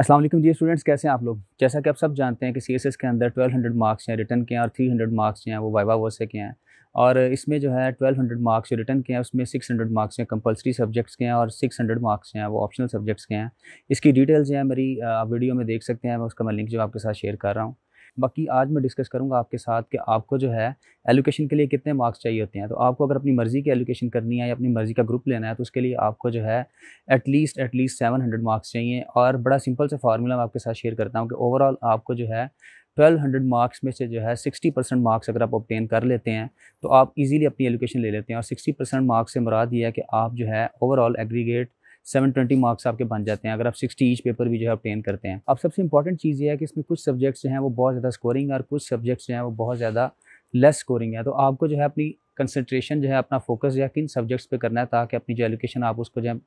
असलम जी students कैसे हैं आप लोग जैसा कि आप सब जानते हैं कि सी के अंदर 1200 मार्क्स हैं रिटर्न के हैं और 300 मार्क्स हैं वो वाइवा वो से के हैं और इसमें जो है 1200 मार्क्स जो रिटर्न के हैं उसमें 600 मार्क्स हैं कंपलसरी सब्जेक्ट्स के हैं और 600 मार्क्स हैं वो ऑप्शनल सब्जेक्ट्स के हैं इसकी डिटेल्स हैं है मेरी आप वीडियो में देख सकते हैं मैं उसका मैं लिंक जो आपके साथ शेयर कर रहा हूँ बाकी आज मैं डिस्कस करूँगा आपके साथ कि आपको जो है एलोकेशन के लिए कितने मार्क्स चाहिए होते हैं तो आपको अगर अपनी मर्ज़ी की एलोकेशन करनी है या अपनी मर्ज़ी का ग्रुप लेना है तो उसके लिए आपको जो है at least at least seven hundred marks चाहिए और बड़ा सिंपल सा फार्मूला मैं आपके साथ शेयर करता हूँ कि ओवरऑल आपको जो है 1200 मार्क्स में से जो है 60 परसेंट मार्क्स अगर आप ऑप्टेन कर लेते हैं तो आप इजीली अपनी एलोकेशन ले लेते हैं और 60 परसेंट मार्क्स से मुराद ये है कि आप जो है ओवरऑल एग्रीगेट 720 मार्क्स आपके बन जाते हैं अगर आप 60 ईच पेपर भी जो है ऑप्टेन करते हैं अब सबसे इंपॉर्टेंट चीज़ ये है कि इसमें कुछ सब्जेक्ट्स जो हैं वो बहुत ज़्यादा स्कोरिंग है और कुछ सब्जेक्ट्स जो हैं वो बहुत ज़्यादा लेस स्कोरिंग है तो आपको जो है अपनी कंसनट्रेशन जो है अपना फोकस या किन सब्जेक्ट्स पर करना है ताकि अपनी जो एलोकेशन आप उसको जो है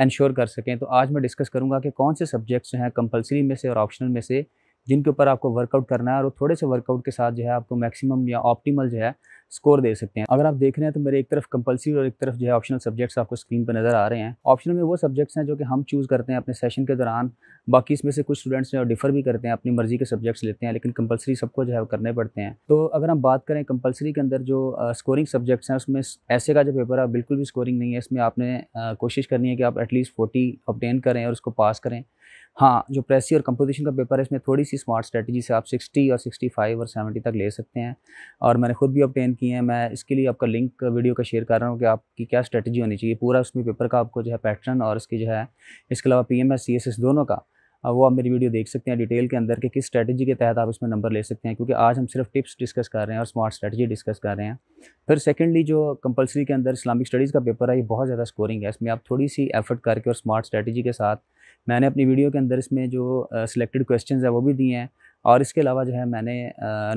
इंश्योर कर सकें तो आज मैं डिस्कस करूँगा कि कौन से सब्जेक्ट्स जो हैं कंपलसरी में से और ऑप्शनल में से जिनके ऊपर आपको वर्कआउट करना है और थोड़े से वर्कआउट के साथ जो है आपको मैक्सिमम या ऑप्टीमल जो है स्कोर दे सकते हैं अगर आप देख रहे हैं तो मेरे एक तरफ कंपलसरी और एक तरफ जो है ऑप्शनल सब्जेक्ट्स आपको स्क्रीन पर नज़र आ रहे हैं ऑप्शनल में वो सब्जेक्ट्स हैं जो कि हम चूज़ करते हैं अपने सेशन के दौरान बाकी इसमें से कुछ स्टूडेंट्स हैं और डिफर भी करते हैं अपनी मर्जी के सब्जेक्ट्स लेते हैं लेकिन कंपलसरी सबको जो है करने पड़ते हैं तो अगर हम बात करें कंपलसरी के अंदर जो स्कोरिंग सब्जेक्ट्स हैं उसमें ऐसे का जो पेपर है बिल्कुल भी स्कोरिंग नहीं है इसमें आपने कोशिश करनी है कि आप एटलीस्ट फोर्टी ऑप्टेन करें और उसको पास करें हाँ जो प्रेसी और कंपोजिशन का पेपर है इसमें थोड़ी सी स्मार्ट स्ट्रेटजी से आप 60 और 65 और 70 तक ले सकते हैं और मैंने खुद भी ऑप्टेन किए हैं मैं इसके लिए आपका लिंक वीडियो का शेयर कर रहा हूँ कि आपकी क्या स्ट्रेटजी होनी चाहिए पूरा उसमें पेपर का आपको जो है पैटर्न और इसकी जो है इसके अलावा पी एम दोनों का वो आप मेरी वीडियो देख सकते हैं डिटेल के अंदर कि किस स्ट्रेटजी के तहत आप इसमें नंबर ले सकते हैं क्योंकि आज हम सिर्फ टिप्स डिस्कस कर रहे हैं और स्मार्ट स्ट्रेटजी डिस्कस कर रहे हैं फिर सेकेंडली जो कंपलसरी के अंदर इस्लामिक स्टडीज़ का पेपर है ये बहुत ज़्यादा स्कोरिंग है इसमें आप थोड़ी सी एफर्ट करके और स्मार्ट स्ट्रेटजी के साथ मैंने अपनी वीडियो के अंदर इसमें जो सिलेक्टेड क्वेश्चन है वो भी दिए हैं और इसके अलावा जो है मैंने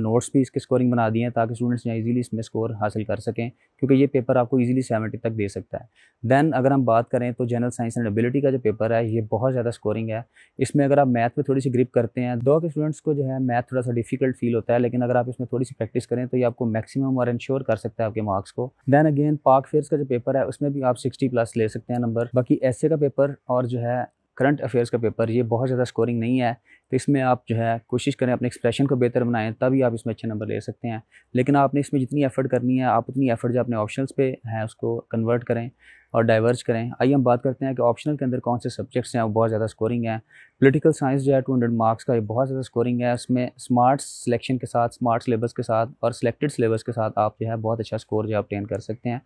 नोट्स भी इसके स्कोरिंग बना दिए हैं ताकि स्टूडेंट्स यहाँ इजीली इसमें स्कोर हासिल कर सकें क्योंकि ये पेपर आपको इजीली सेवेंटी तक दे सकता है दैन अगर हम बात करें तो जनरल साइंस एंड एबिलिटी का जो पेपर है ये बहुत ज़्यादा स्कोरिंग है इसमें अगर आप मैथ में थोड़ी सी ग्रिप करते हैं दो के स्टूडेंट्स को जो है मैथ थोड़ा सा डिफिकल्ट फील होता है लेकिन अगर आप इसमें थोड़ी सी प्रैक्टिस करें तो ये आपको मैक्सिमम और इन्श्योर कर सकता है आपके मार्क्स को दैन अगेन पार्क फेयर का जो पेपर है उसमें भी आप सिक्सटी प्लस ले सकते हैं नंबर बाकी ऐसे का पेपर और जो है करंट अफेयर्स का पेपर ये बहुत ज़्यादा स्कोरिंग नहीं है तो इसमें आप जो है कोशिश करें अपने एक्सप्रेशन को बेहतर बनाएं तभी आप इसमें अच्छे नंबर ले सकते हैं लेकिन आपने इसमें जितनी एफर्ट करनी है आप उतनी एफर्ट जो अपने ऑप्शन पर हैं उसको कन्वर्ट करें और डाइवर्ज करें आइए हम बात करते हैं कि ऑप्शनल के अंदर कौन से सब्जेक्ट्स हैं वो बहुत ज़्यादा स्कोरिंग है पोलिटिकल साइंस जो है टू हंड्रेड मार्क्स का ये बहुत ज़्यादा स्कोरिंग है उसमें स्मार्ट सिलेक्शन के साथ स्मार्ट सिलेबस के साथ और सिलेक्टेड सिलेबस के साथ आप जो है बहुत अच्छा स्कोर जो है ऑप्टेन कर सकते हैं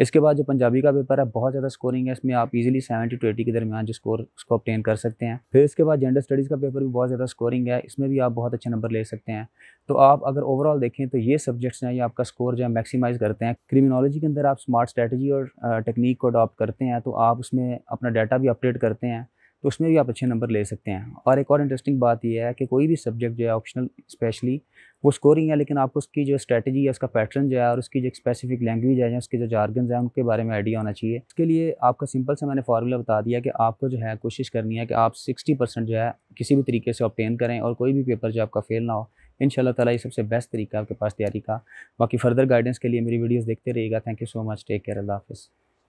इसके बाद जो पंजाबी का पेपर है बहुत ज़्यादा स्कोरिंग है इसमें आप इजीली 70 टू 80 के दरमियान जो स्कोर उसको ऑप्टेन कर सकते हैं फिर इसके बाद जेंडर स्टडीज़ का पेपर भी बहुत ज़्यादा स्कोरिंग है इसमें भी आप बहुत अच्छे नंबर ले सकते हैं तो आप अगर ओवरऑल देखें तो ये सब्जेक्ट्स हैं ये आपका स्कोर जो है मैक्सिमाइज़ करते हैं क्रिमिनोलॉजी के अंदर आप स्मार्ट स्ट्रेटजी और टेक्निक को अडॉप्ट करते हैं तो आप उसमें अपना डाटा भी अपडेट करते हैं तो उसमें भी आप अच्छे नंबर ले सकते हैं और एक और इंटरेस्टिंग बात यह है कि कोई भी सब्जेक्ट जो है ऑप्शनल स्पेशली वो स्कोरिंग है लेकिन आपको उसकी जो स्ट्रेटजी है उसका पैटर्न जो है और उसकी जो स्पेसिफिक लैंग्वेज है या उसके जो जार्गन्स हैं उनके बारे में आइडिया होना चाहिए इसके लिए आपका सिंपल सा मैंने फार्मूला बता दिया कि आपको जो है कोशिश करनी है कि आप सिक्सटी परसेंट जो है किसी भी तरीके से ऑप्टेन करें और कोई भी पेपर जो आपका फेल ना हो इन ताला ये सबसे बेस्ट तरीका आपके पास तैयारी का बाकी फर्दर गाइडेंस के लिए मेरी वीडियोस देखते रहिएगा thank you so much take care अल्लाह हाफिज़